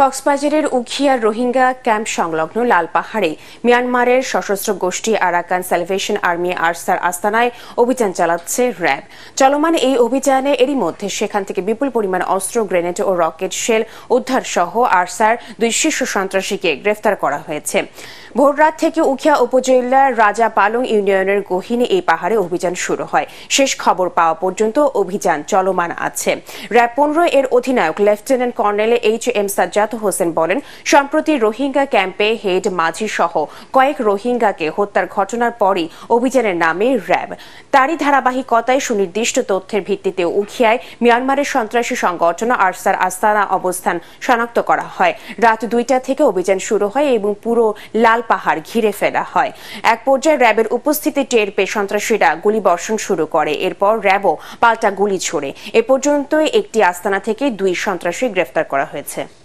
কক্সবাজারের উখিয়ার রোহিঙ্গা ক্যাম্প সংলগ্ন লালপাহাড়ে মিয়ানমারের সশস্ত্র গোষ্ঠী আরাকান সেলিভেশন আর্মি আরসার আস্তানায় অভিযান চালাচ্ছে র্যাব চলমান এই অভিযানে এরই মধ্যে সেখান থেকে বিপুল পরিমাণ অস্ত্র গ্রেনেড ও রকেট শেল উদ্ধার সহ আরসার দুই শীর্ষ সন্ত্রাসীকে গ্রেফতার করা হয়েছে ভোররাত থেকে উখিয়া উপজেলার রাজা পালং ইউনিয়নের গহিনী এই পাহাড়ে অভিযান শুরু হয় শেষ খবর পাওয়া পর্যন্ত অভিযান চলমান আছে র্যাব পনেরো এর অধিনায়ক lieutenant colonel H M Sajjad Rifat Hossain বলেন সম্প্রতি রোহিঙ্গা ক্যাম্পে হেড মাঝি সহ কয়েক রোহিঙ্গাকে হত্যার ঘটনার পরই অভিযানের নামে র্যাব তারই ধারাবাহিকতায় সুনির্দিষ্ট তথ্যের ভিত্তিতে উখিয়ায় মিয়ানমারের সন্ত্রাসী সংগঠন আরসার আস্তানা অবস্থান শনাক্ত করা হয় রাত দুইটা থেকে অভিযান শুরু হয় এবং পুরো লাল পাহাড় ঘিরে ফেলা হয় এক পর্যায়ে র্যাবের উপস্থিতি টের পেয়ে সন্ত্রাসীরা গুলি বর্ষণ শুরু করে এরপর র্যাবও পাল্টা গুলি ছোড়ে এ পর্যন্ত একটি আস্তানা থেকে দুই সন্ত্রাসী গ্রেফতার করা হয়েছে